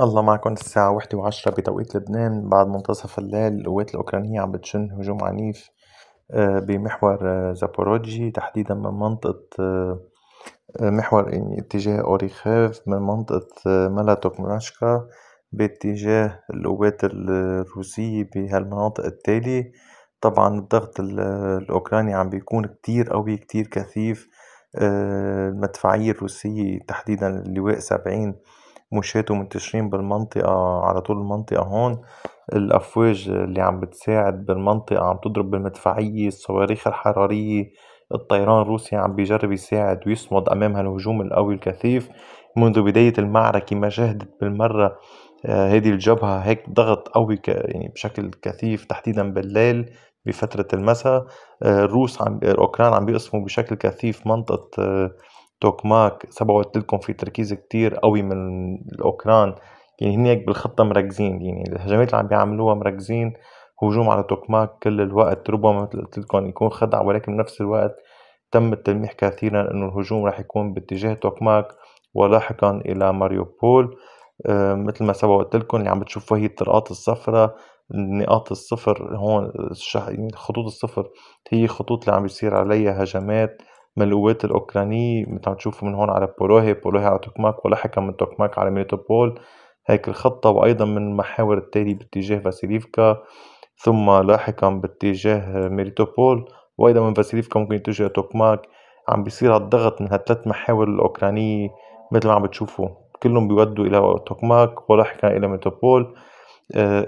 الله معكم الساعة واحدة وعشرة بتوقيت لبنان بعد منتصف الليل القوات الأوكرانية عم بتشن هجوم عنيف آه، بمحور آه، زابوروجي تحديدا من منطقة آه، محور اتجاه أوريخيف من منطقة ملاتوك مناشكا باتجاه القوات الروسية بهالمناطق التالي طبعا الضغط الأوكراني عم بيكون كتير قوي كتير كثيف المدفعية الروسية تحديدا اللواء سبعين مشاة ومنتشرين بالمنطقة على طول المنطقة هون الأفواج اللي عم بتساعد بالمنطقة عم تضرب بالمدفعية الصواريخ الحرارية الطيران الروسي عم بيجرب يساعد ويصمد أمام هالهجوم القوي الكثيف منذ بداية المعركة ما شهدت بالمرة آه، هذه الجبهة هيك ضغط قوي يعني بشكل كثيف تحديدا بالليل بفترة المساء آه، الروس عم الأوكران عم بيقسموا بشكل كثيف منطقة آه، توكماك سبق قلت لكم في تركيز كتير قوي من الاوكران يعني هنيك بالخطة مركزين يعني الهجمات اللي عم بيعملوها مركزين هجوم على توكماك كل الوقت ربما مثل قلت لكم يكون خدع ولكن بنفس الوقت تم التلميح كثيرا انه الهجوم راح يكون باتجاه توكماك ولاحقا الى ماريوبول آه، مثل ما سبق قلت لكم اللي يعني عم بتشوفوها هي الطرقات الصفراء النقاط الصفر هون الخطوط يعني الصفر هي خطوط اللي عم بيصير عليها هجمات من القوات الأوكرانية مثل عم تشوفوا من هون على بولوهي بولوهي على توكماك ولاحقا من توكماك على ميتوبول هيك الخطة وأيضا من محاور التالي باتجاه فاسيليفكا ثم لاحقا باتجاه ميتوبول وأيضا من فاسيليفكا ممكن يتجه توكماك عم بيصير الضغط من هالثلاث محاور الأوكرانية مثل ما عم بتشوفوا كلهم بيودوا إلى توكماك ولاحقا إلى ميتوبول آه،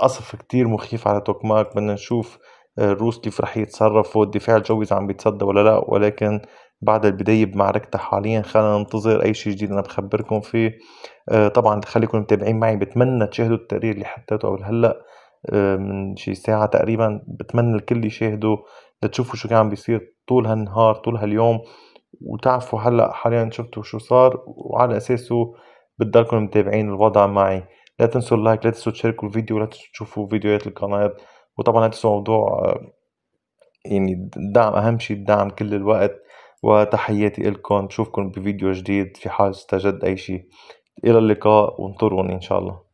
قصف كتير مخيف على توكماك بدنا نشوف الروس كيف رح يتصرفوا الدفاع الجوي اذا عم بيتصدى ولا لا ولكن بعد البداية بمعركتها حاليا خلينا ننتظر أي شيء جديد أنا بخبركم فيه آه، طبعا خليكم متابعين معي بتمنى تشاهدوا التقرير اللي حطيته قبل هلأ آه، من شي ساعة تقريبا بتمنى الكل يشاهدوا لتشوفوا شو كان عم بيصير طول هالنهار طول هاليوم وتعرفوا هلا حاليا شفتوا شو صار وعلى اساسه بتضلكم متابعين الوضع معي لا تنسوا اللايك لا تنسوا تشاركوا الفيديو لا تنسوا تشوفوا فيديوهات القناة وطبعا هذا موضوع آه، يعني الدعم أهم شي الدعم كل الوقت وتحياتي إلكن بشوفكن بفيديو جديد في حال استجد أي شي إلى اللقاء وانطروني إن شاء الله